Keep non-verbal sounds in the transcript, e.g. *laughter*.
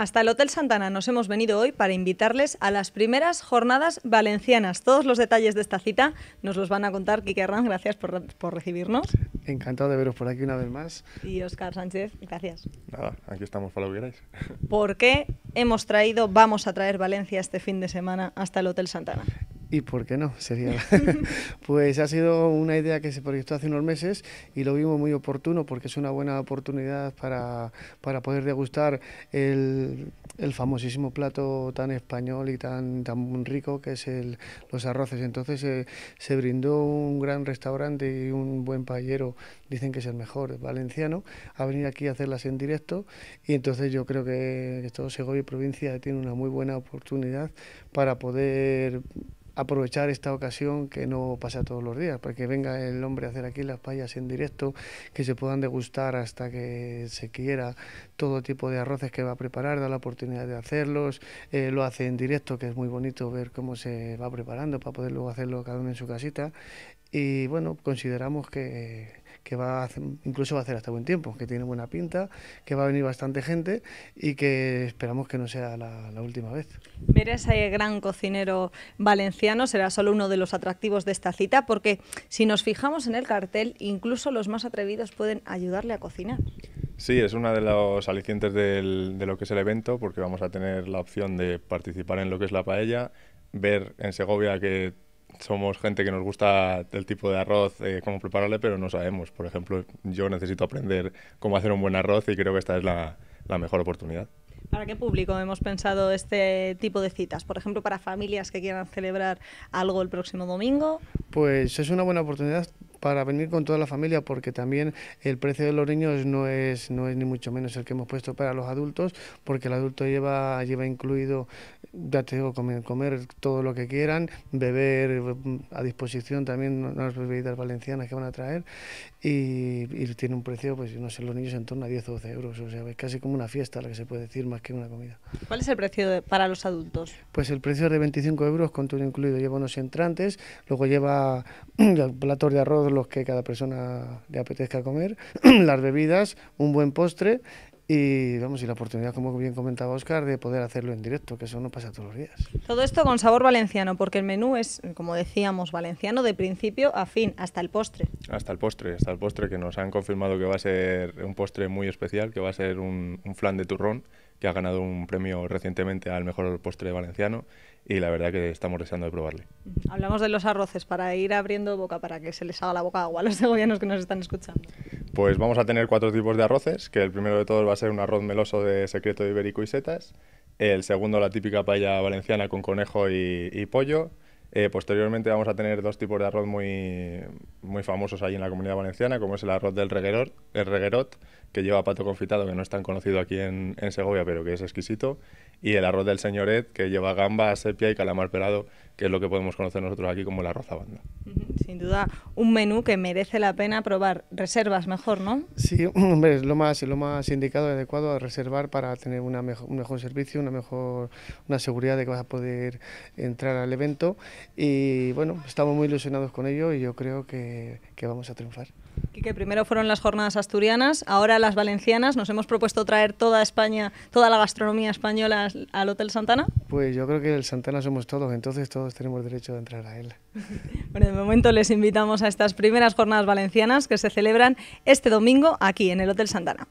Hasta el Hotel Santana nos hemos venido hoy para invitarles a las primeras jornadas valencianas. Todos los detalles de esta cita nos los van a contar Quique Herranz, gracias por, por recibirnos. Encantado de veros por aquí una vez más. Y Óscar Sánchez, gracias. Nada, aquí estamos para lo que queráis. ¿Por qué hemos traído, vamos a traer Valencia este fin de semana hasta el Hotel Santana? ¿Y por qué no? *laughs* Sería. *laughs* pues ha sido una idea que se proyectó hace unos meses y lo vimos muy oportuno porque es una buena oportunidad para, poder degustar el, famosísimo plato tan español y tan, tan rico que es el, los arroces. Entonces eh, se brindó un gran restaurante y un buen payero, dicen que es el mejor, valenciano, a venir aquí a hacerlas en directo. Y entonces yo creo que, que todo Segovia provincia tiene una muy buena oportunidad para poder aprovechar esta ocasión que no pasa todos los días, para que venga el hombre a hacer aquí las payas en directo, que se puedan degustar hasta que se quiera todo tipo de arroces que va a preparar, da la oportunidad de hacerlos, eh, lo hace en directo, que es muy bonito ver cómo se va preparando para poder luego hacerlo cada uno en su casita. Y bueno, consideramos que que va a incluso va a hacer hasta buen tiempo, que tiene buena pinta, que va a venir bastante gente y que esperamos que no sea la, última vez. Ver ese gran cocinero valenciano será solo uno de los atractivos de esta cita, porque si nos fijamos en el cartel, incluso los más atrevidos pueden ayudarle a cocinar. Sí, es uno de los alicientes de lo que es el evento, porque vamos a tener la opción de participar en lo que es la paella, ver en Segovia que somos gente que nos gusta el tipo de arroz, eh, cómo prepararle, pero no sabemos. Por ejemplo, yo necesito aprender cómo hacer un buen arroz y creo que esta es la, la mejor oportunidad. ¿Para qué público hemos pensado este tipo de citas? Por ejemplo, para familias que quieran celebrar algo el próximo domingo. Pues es una buena oportunidad para venir con toda la familia, porque también el precio de los niños no es, no es ni mucho menos el que hemos puesto para los adultos, porque el adulto lleva, lleva incluido, ya te digo, comer, todo lo que quieran, beber mm, a disposición también unas bebidas valencianas que van a traer, y, tiene un precio, pues no sé, los niños en torno a 10 o 12 euros, o sea, es casi como una fiesta la que se puede decir, más que una comida. ¿Cuál es el precio para los adultos? Pues el precio es de 25 euros con todo incluido, lleva unos entrantes, luego lleva *clears throat* plato de arroz, los que cada persona le apetezca comer, *clears throat* las bebidas, un buen postre y vamos y la oportunidad como bien comentaba Oscar de poder hacerlo en directo que eso no pasa todos los días todo esto con sabor valenciano porque el menú es como decíamos valenciano de principio a fin hasta el postre hasta el postre hasta el postre que nos han confirmado que va a ser un postre muy especial que va a ser un, flan de turrón que ha ganado un premio recientemente al mejor postre valenciano y la verdad que estamos deseando de probarle hablamos de los arroces para ir abriendo boca para que se les haga la boca agua a los *laughs* segovianos que nos están escuchando pues vamos a tener cuatro tipos de arroces, que el primero de todos va a ser un arroz meloso de secreto ibérico y setas, el segundo la típica paella valenciana con conejo y, pollo, eh, posteriormente vamos a tener dos tipos de arroz muy, famosos ahí en la comunidad valenciana, como es el arroz del reguerot, el que lleva pato confitado, que no es tan conocido aquí en, Segovia, pero que es exquisito, y el arroz del señoret, que lleva gamba, sepia y calamar pelado, que es lo que podemos conocer nosotros aquí como el arroz banda sin duda un menú que merece la pena probar. Reservas mejor, ¿no? Sí, *clears throat* hombre, es lo más, lo más indicado y adecuado a reservar para tener una un mejor servicio, una mejor una seguridad de que vas a poder entrar al evento. Y bueno, estamos muy ilusionados con ello y yo creo que vamos a triunfar que primero fueron las jornadas asturianas, ahora las valencianas. Nos hemos propuesto traer toda España, toda la gastronomía española al Hotel Santana. Pues yo creo que el Santana somos todos, entonces todos tenemos derecho de entrar a él. *laughs* bueno, de momento les invitamos a estas primeras jornadas valencianas que se celebran este domingo aquí en el Hotel Santana.